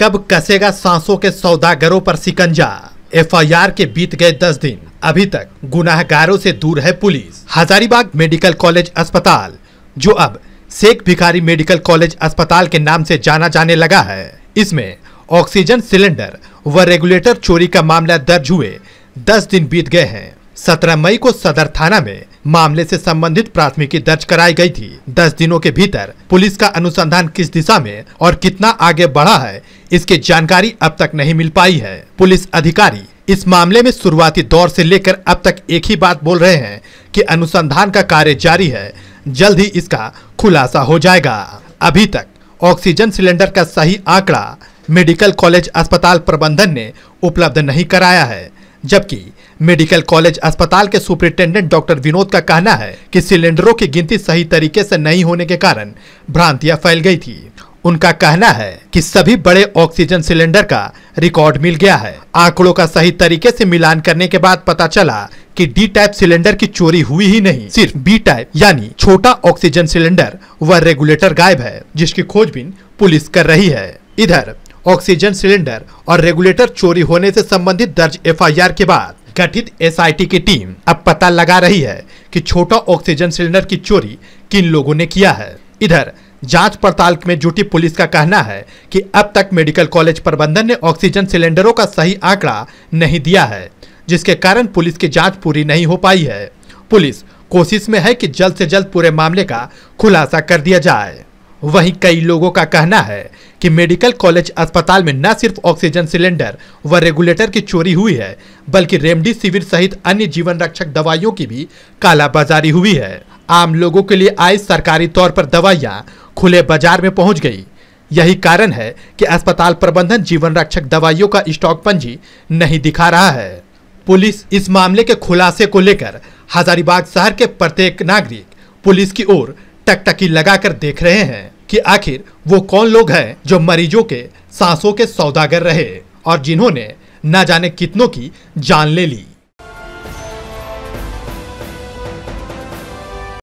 कब कसेगा सांसों के सौदागरों पर सिकंजा एफआईआर के बीत गए दस दिन अभी तक गुनाहगारों से दूर है पुलिस हजारीबाग मेडिकल कॉलेज अस्पताल जो अब शेख भिखारी मेडिकल कॉलेज अस्पताल के नाम से जाना जाने लगा है इसमें ऑक्सीजन सिलेंडर व रेगुलेटर चोरी का मामला दर्ज हुए दस दिन बीत गए हैं 17 मई को सदर थाना में मामले से संबंधित प्राथमिकी दर्ज कराई गई थी 10 दिनों के भीतर पुलिस का अनुसंधान किस दिशा में और कितना आगे बढ़ा है इसकी जानकारी अब तक नहीं मिल पाई है पुलिस अधिकारी इस मामले में शुरुआती दौर से लेकर अब तक एक ही बात बोल रहे हैं कि अनुसंधान का कार्य जारी है जल्द ही इसका खुलासा हो जाएगा अभी तक ऑक्सीजन सिलेंडर का सही आंकड़ा मेडिकल कॉलेज अस्पताल प्रबंधन ने उपलब्ध नहीं कराया है जबकि मेडिकल कॉलेज अस्पताल के सुपरिंटेंडेंट डॉक्टर विनोद का कहना है कि सिलेंडरों की गिनती सही तरीके से नहीं होने के कारण भ्रांतियां फैल गई थी उनका कहना है कि सभी बड़े ऑक्सीजन सिलेंडर का रिकॉर्ड मिल गया है आंकड़ों का सही तरीके से मिलान करने के बाद पता चला कि डी टाइप सिलेंडर की चोरी हुई ही नहीं सिर्फ बी टाइप यानी छोटा ऑक्सीजन सिलेंडर व रेगुलेटर गायब है जिसकी खोजबीन पुलिस कर रही है इधर ऑक्सीजन सिलेंडर और रेगुलेटर चोरी होने से संबंधित दर्ज एफआईआर के बाद गठित एसआईटी की टीम अब पता लगा रही है कि छोटा ऑक्सीजन सिलेंडर की चोरी किन लोगों ने किया है इधर जांच पड़ताल में जुटी पुलिस का कहना है कि अब तक मेडिकल कॉलेज प्रबंधन ने ऑक्सीजन सिलेंडरों का सही आंकड़ा नहीं दिया है जिसके कारण पुलिस की जांच पूरी नहीं हो पाई है पुलिस कोशिश में है कि जल्द से जल्द पूरे मामले का खुलासा कर दिया जाए वहीं कई लोगों का कहना है कि मेडिकल कॉलेज अस्पताल में न सिर्फ ऑक्सीजन सिलेंडर व रेगुलेटर की चोरी हुई है बल्कि रेमडेसिविर सहित अन्य जीवन रक्षक दवाइयों की भी कालाबाजारी हुई है आम लोगों के लिए आई सरकारी तौर पर दवाइयाँ खुले बाजार में पहुँच गई यही कारण है कि अस्पताल प्रबंधन जीवन रक्षक दवाइयों का स्टॉक पंजी नहीं दिखा रहा है पुलिस इस मामले के खुलासे को लेकर हजारीबाग शहर के प्रत्येक नागरिक पुलिस की ओर टकटकी लगाकर देख रहे हैं कि आखिर वो कौन लोग हैं जो मरीजों के सांसों के सौदागर रहे और जिन्होंने ना जाने कितनों की जान ले ली